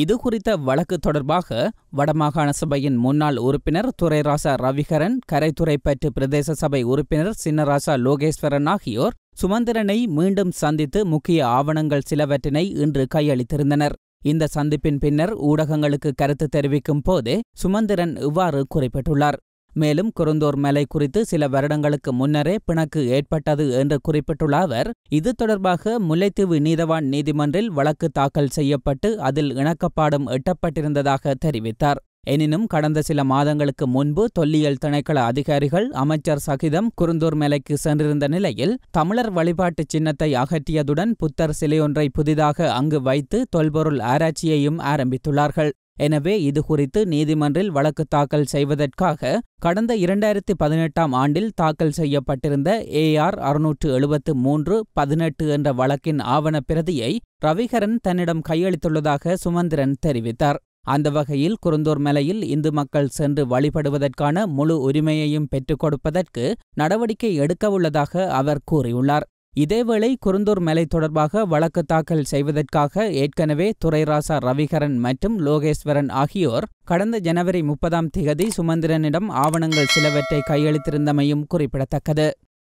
இது குறித்த வழக்கு தொடர்பாக வடமாகாண சபையின் முன்னாள் உறுப்பினர் துரைராசா ரவிகரன் கரைத்துறை பிரதேச சபை உறுப்பினர் சின்னராசா லோகேஸ்வரன் ஆகியோர் சுமந்திரனை மீண்டும் சந்தித்து முக்கிய ஆவணங்கள் சிலவற்றினை இன்று கையளித்திருந்தனர் இந்த சந்திப்பின் பின்னர் ஊடகங்களுக்கு கருத்து தெரிவிக்கும் போதே சுமந்திரன் இவ்வாறு குறிப்பிட்டுள்ளார் மேலும் குருந்தோர் மேலை குறித்து சில வருடங்களுக்கு முன்னரே பிணக்கு ஏற்பட்டது என்று குறிப்பிட்டுள்ள அவர் இது தொடர்பாக முல்லைத்தீவு நீதவான் நீதிமன்றில் வழக்கு தாக்கல் செய்யப்பட்டு அதில் இணக்கப்பாடும் எட்டப்பட்டிருந்ததாக தெரிவித்தார் எனினும் கடந்த சில மாதங்களுக்கு முன்பு தொல்லியல் திணைக்கள அதிகாரிகள் அமைச்சர் சகிதம் குருந்தூர் மேலைக்கு சென்றிருந்த நிலையில் தமிழர் வழிபாட்டு சின்னத்தை அகற்றியதுடன் புத்தர் சிலையொன்றை புதிதாக அங்கு வைத்து தொல்பொருள் ஆராய்ச்சியையும் ஆரம்பித்துள்ளார்கள் எனவே இது குறித்து நீதிமன்றில் வழக்கு தாக்கல் செய்வதற்காக கடந்த இரண்டாயிரத்தி பதினெட்டாம் ஆண்டில் தாக்கல் செய்யப்பட்டிருந்த ஏஆர் அறுநூற்று எழுபத்து மூன்று பதினெட்டு என்ற வழக்கின் ஆவண பிரதியை ரவிகரன் தன்னிடம் கையளித்துள்ளதாக சுமந்திரன் தெரிவித்தார் அந்த வகையில் குருந்தூர் மலையில் இந்து மக்கள் சென்று வழிபடுவதற்கான முழு உரிமையையும் பெற்றுக் கொடுப்பதற்கு நடவடிக்கை எடுக்கவுள்ளதாக அவர் கூறியுள்ளார் இதேவேளை குறுந்தூர் மேலை தொடர்பாக வழக்கு தாக்கல் செய்வதற்காக ஏற்கனவே துரைராசா ரவிகரன் மற்றும் லோகேஸ்வரன் ஆகியோர் கடந்த ஜனவரி முப்பதாம் திகதி சுமந்திரனிடம் ஆவணங்கள் சிலவற்றை கையளித்திருந்தமையும் குறிப்பிடத்தக்கது